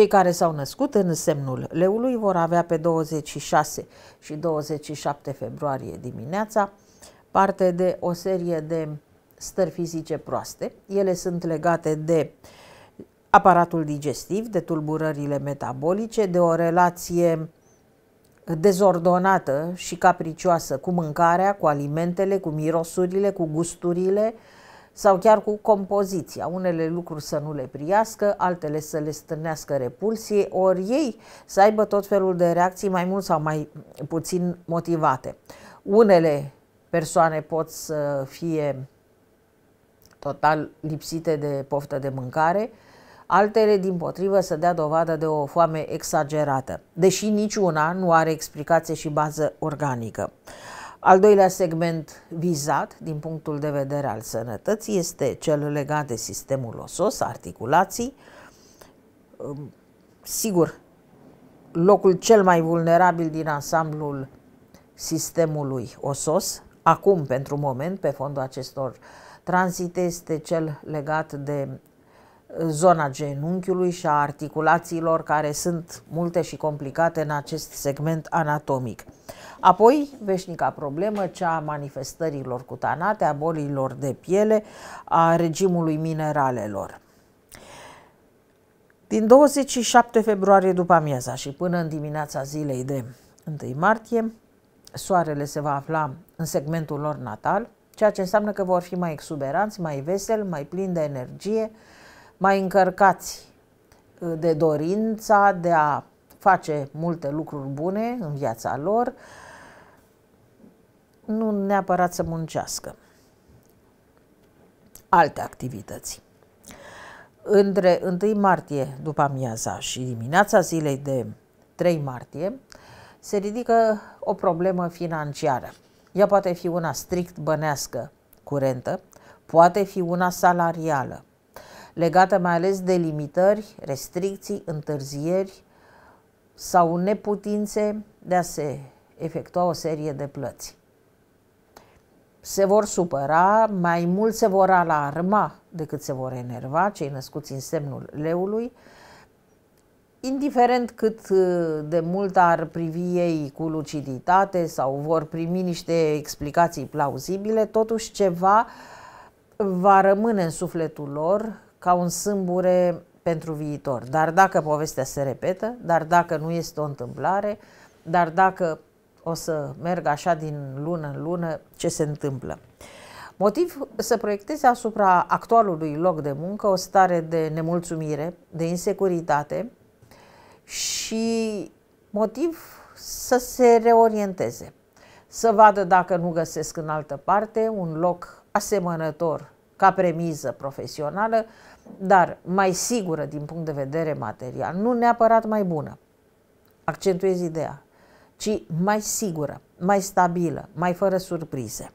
Cei care s-au născut în semnul leului vor avea pe 26 și 27 februarie dimineața parte de o serie de stări fizice proaste. Ele sunt legate de aparatul digestiv, de tulburările metabolice, de o relație dezordonată și capricioasă cu mâncarea, cu alimentele, cu mirosurile, cu gusturile, uh, sau chiar cu compoziția. Unele lucruri să nu le priască, altele să le stârnească repulsie, ori ei să aibă tot felul de reacții mai mult sau mai puțin motivate. Unele persoane pot să fie total lipsite de poftă de mâncare, altele, din potrivă, să dea dovadă de o foame exagerată, deși niciuna nu are explicație și bază organică. Al doilea segment vizat din punctul de vedere al sănătății este cel legat de sistemul osos, articulații. Sigur, locul cel mai vulnerabil din ansamblul sistemului osos, acum pentru moment, pe fondul acestor tranzite, este cel legat de zona genunchiului și a articulațiilor care sunt multe și complicate în acest segment anatomic. Apoi, veșnica problemă, cea a manifestărilor cutanate, a bolilor de piele, a regimului mineralelor. Din 27 februarie după amiaza și până în dimineața zilei de 1 martie, soarele se va afla în segmentul lor natal, ceea ce înseamnă că vor fi mai exuberanți, mai veseli, mai plini de energie, mai încărcați uh, de dorința de a face multe lucruri bune în viața lor, nu neapărat să muncească. Alte activități. Între 1 martie după amiaza și dimineața zilei de 3 martie se ridică o problemă financiară. Ea poate fi una strict bănească, curentă, poate fi una salarială, legată mai ales de limitări, restricții, întârzieri sau neputințe de a se efectua o serie de plăți. Se vor supăra, mai mult se vor alarma decât se vor enerva cei născuți în semnul leului, indiferent cât uh, de mult ar privi ei cu luciditate sau vor primi niște explicații plauzibile, totuși ceva va rămâne în sufletul lor ca un sâmbure pentru viitor. Dar dacă povestea se repetă, dar dacă nu este o întâmplare, dar dacă o să merg așa din lună în lună, ce se întâmplă. Motiv să proiecteze asupra actualului loc de muncă o stare de nemulțumire, de insecuritate și motiv să se reorienteze, să vadă dacă nu găsesc în altă parte un loc asemănător ca premiză profesională, dar mai sigură din punct de vedere material, nu neapărat mai bună, accentuez ideea, ci mai sigură, mai stabilă, mai fără surprize.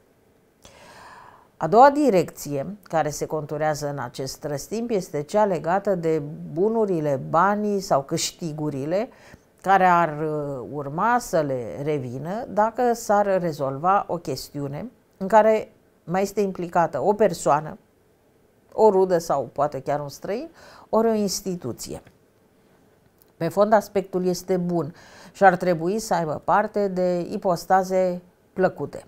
A doua direcție care se conturează în acest răstimp este cea legată de bunurile, banii sau câștigurile care ar uh, urma să le revină dacă s-ar rezolva o chestiune în care mai este implicată o persoană, o rudă sau poate chiar un străin, ori o instituție. Pe fond, aspectul este bun și ar trebui să aibă parte de ipostaze plăcute.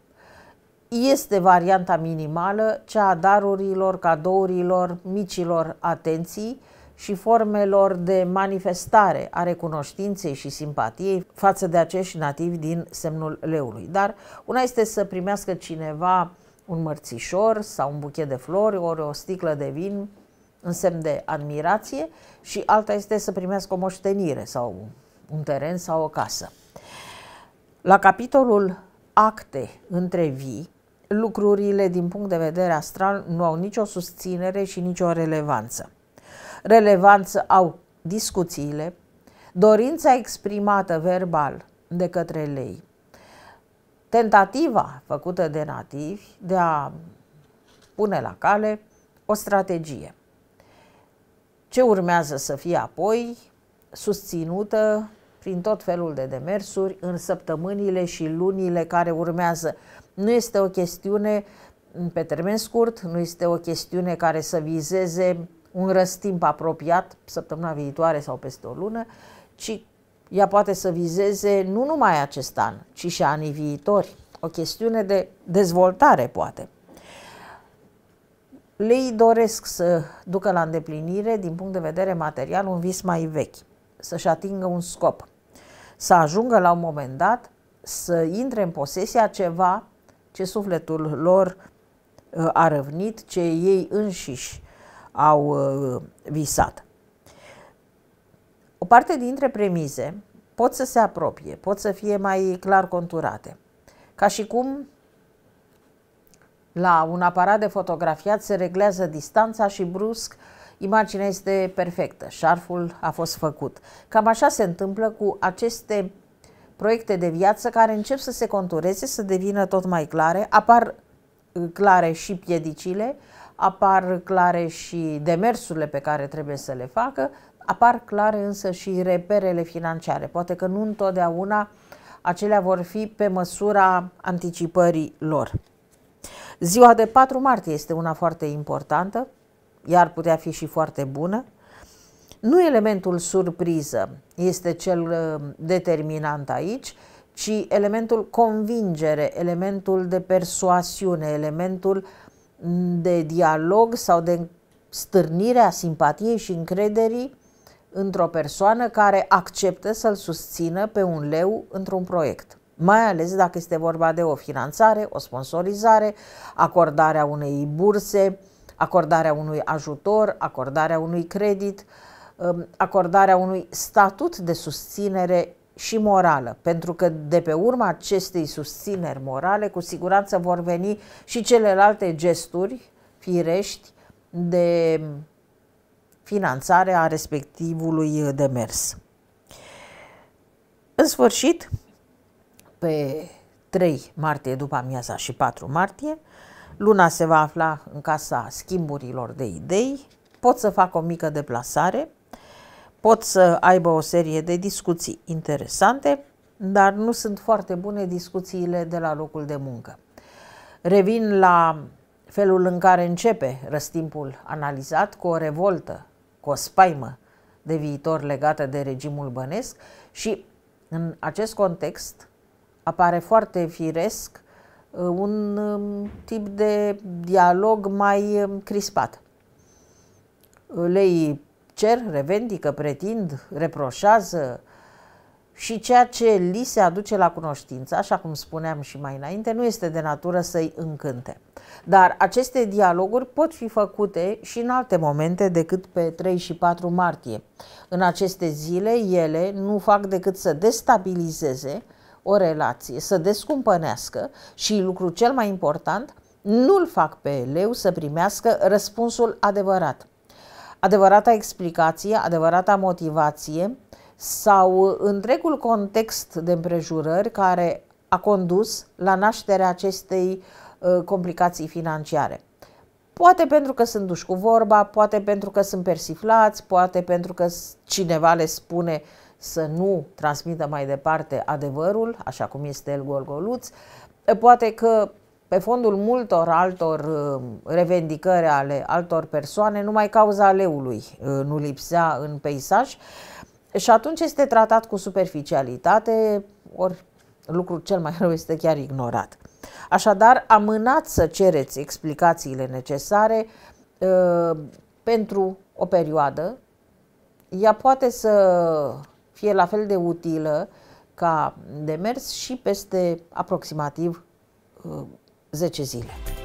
Este varianta minimală, cea a darurilor, cadourilor, micilor atenții și formelor de manifestare a recunoștinței și simpatiei față de acești nativi din semnul leului. Dar una este să primească cineva un mărțișor sau un buchet de flori, ori o sticlă de vin în semn de admirație și alta este să primească o moștenire sau un teren sau o casă. La capitolul acte între vii, lucrurile din punct de vedere astral nu au nicio susținere și nicio relevanță. Relevanță au discuțiile, dorința exprimată verbal de către lei, tentativa făcută de nativi de a pune la cale o strategie. Ce urmează să fie apoi susținută prin tot felul de demersuri în săptămânile și lunile care urmează. Nu este o chestiune pe termen scurt, nu este o chestiune care să vizeze un răstimp apropiat săptămâna viitoare sau peste o lună, ci ea poate să vizeze nu numai acest an, ci și anii viitori. O chestiune de dezvoltare, poate. Lei doresc să ducă la îndeplinire, din punct de vedere material, un vis mai vechi, să-și atingă un scop, să ajungă la un moment dat să intre în posesia ceva ce sufletul lor uh, a răvnit, ce ei înșiși au uh, visat parte dintre premize pot să se apropie, pot să fie mai clar conturate. Ca și cum la un aparat de fotografiat se reglează distanța și brusc imaginea este perfectă, șarful a fost făcut. Cam așa se întâmplă cu aceste proiecte de viață care încep să se contureze, să devină tot mai clare, apar uh, clare și piedicile, apar clare și demersurile pe care trebuie să le facă, Apar clare însă și reperele financiare. Poate că nu întotdeauna acelea vor fi pe măsura anticipării lor. Ziua de 4 martie este una foarte importantă, iar putea fi și foarte bună. Nu elementul surpriză este cel uh, determinant aici, ci elementul convingere, elementul de persoasiune, elementul de dialog sau de a simpatiei și încrederii într-o persoană care acceptă să-l susțină pe un leu într-un proiect mai ales dacă este vorba de o finanțare, o sponsorizare, acordarea unei burse, acordarea unui ajutor, acordarea unui credit, um, acordarea unui statut de susținere și morală, pentru că de pe urma acestei susțineri morale, cu siguranță vor veni și celelalte gesturi firești de finanțarea a respectivului demers. În sfârșit, pe 3 martie după amiaza și 4 martie, luna se va afla în casa schimburilor de idei, pot să fac o mică deplasare, pot să aibă o serie de discuții interesante, dar nu sunt foarte bune discuțiile de la locul de muncă. Revin la felul în care începe răstimpul analizat cu o revoltă cu o spaimă de viitor legată de regimul bănesc și în acest context apare foarte firesc uh, un um, tip de dialog mai um, crispat. lei cer, revendică, pretind, reproșează și ceea ce li se aduce la cunoștință, așa cum spuneam și mai înainte, nu este de natură să-i încânte. Dar aceste dialoguri pot fi făcute și în alte momente decât pe 3 și 4 martie. În aceste zile, ele nu fac decât să destabilizeze o relație, să descumpănească și, lucru cel mai important, nu-l fac pe eleu să primească răspunsul adevărat. Adevărata explicație, adevărata motivație sau întregul context de împrejurări care a condus la nașterea acestei uh, Uh, complicații financiare. Poate pentru că sunt duși cu vorba, poate pentru că sunt persiflați, poate pentru că cineva le spune să nu transmită mai departe adevărul, așa cum este el Golgoluț, poate că pe fondul multor altor uh, revendicări ale altor persoane, numai cauza leului uh, nu lipsea în peisaj și atunci este tratat cu superficialitate, ori lucrul cel mai rău este chiar ignorat. Așadar, amânați să cereți explicațiile necesare uh, pentru o perioadă. Ea poate să fie la fel de utilă ca demers și peste aproximativ uh, 10 zile.